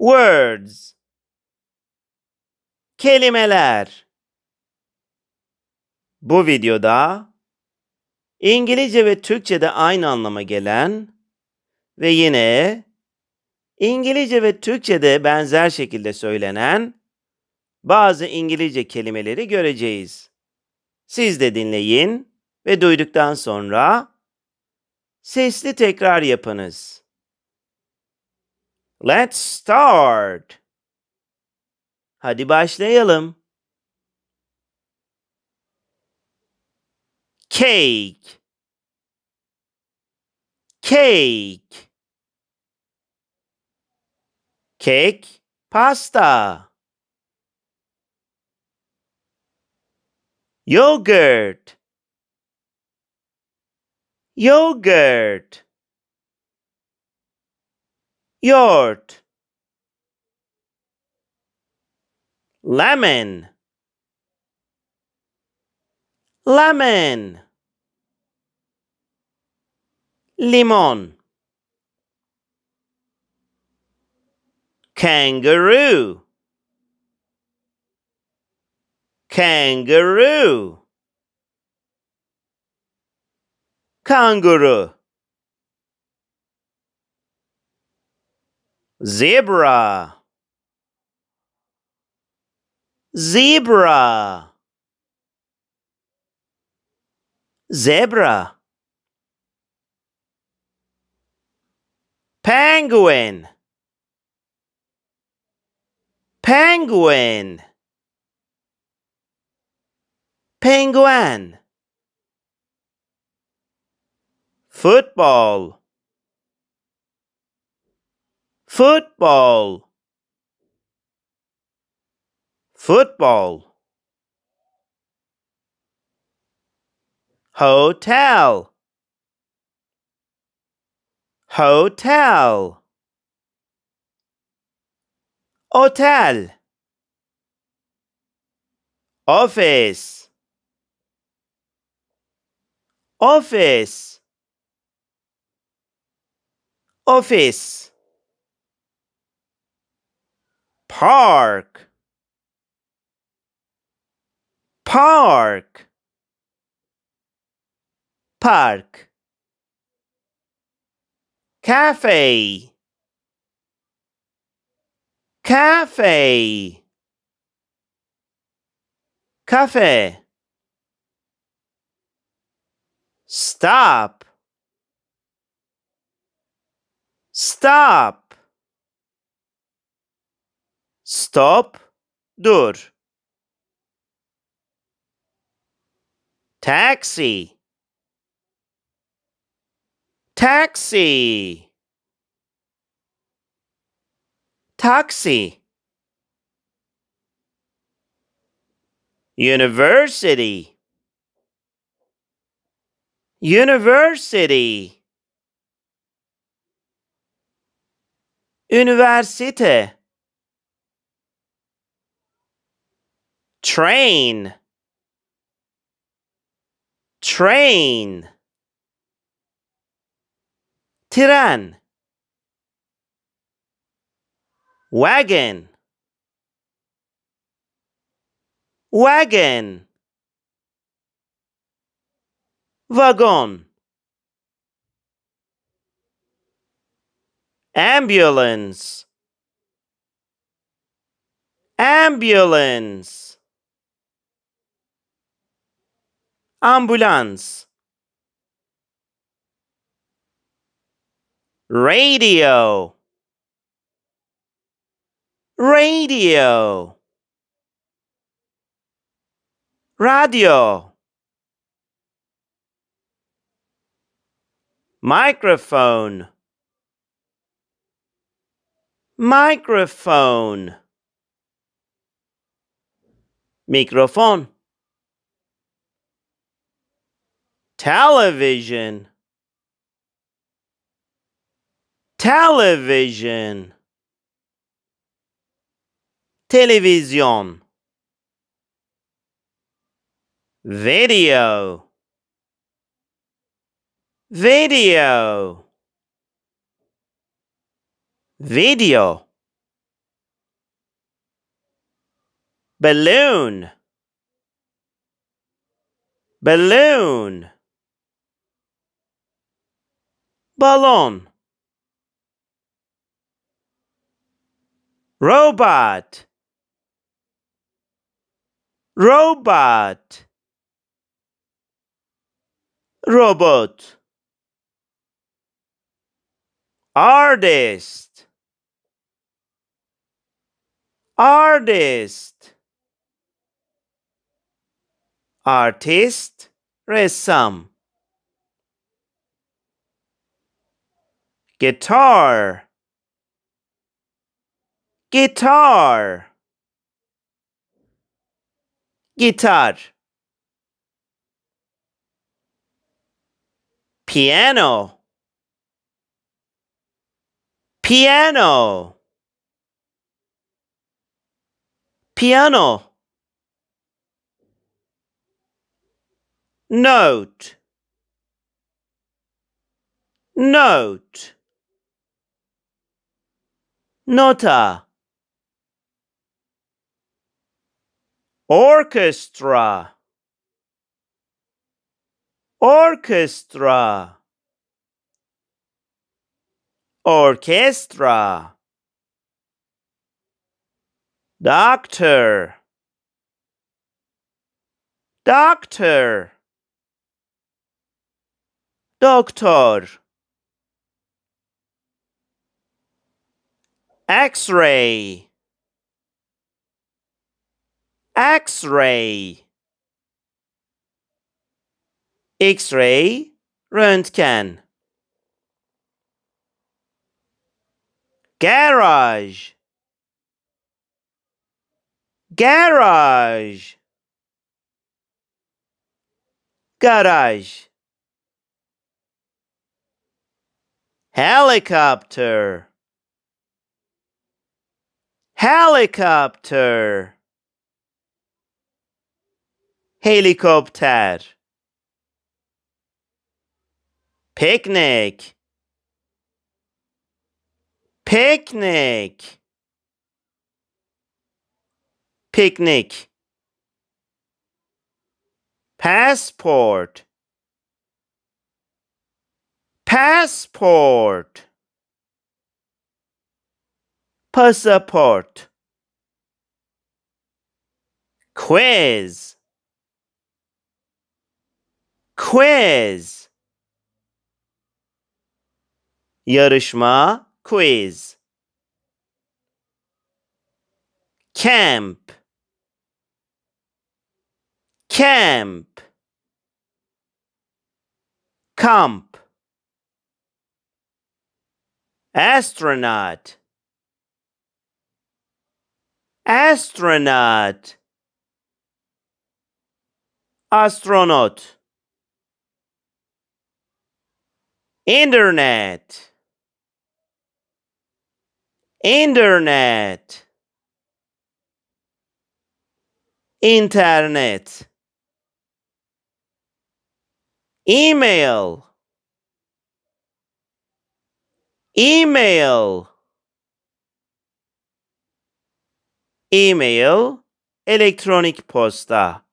words kelimeler Bu videoda İngilizce ve Türkçede aynı anlama gelen ve yine İngilizce ve Türkçede benzer şekilde söylenen bazı İngilizce kelimeleri göreceğiz. Siz de dinleyin ve duyduktan sonra sesli tekrar yapınız. Let's start. Hadi başlayalım. Cake. Cake. Cake, pasta. Yogurt. Yogurt yurt lemon lemon limon kangaroo kangaroo kangaroo zebra zebra zebra penguin penguin penguin football football football hotel hotel hotel office office office park park park cafe cafe cafe stop stop stop, dur. Taxi. Taxi. Taxi. University. University. University. train train Tiran. wagon wagon wagon ambulance ambulance ambulance radio radio radio microphone microphone microphone television television television video video video balloon balloon balloon robot robot robot artist artist artist resam guitar guitar guitar piano piano piano note note Nota Orchestra Orchestra Orchestra Doctor Doctor Doctor X-ray X-ray X-ray Röntgen Garage Garage Garage Helicopter helicopter helicopter picnic picnic picnic passport passport passport quiz quiz yarışma quiz camp camp camp astronaut astronaut astronaut internet internet internet email email e-mail, elektronik posta.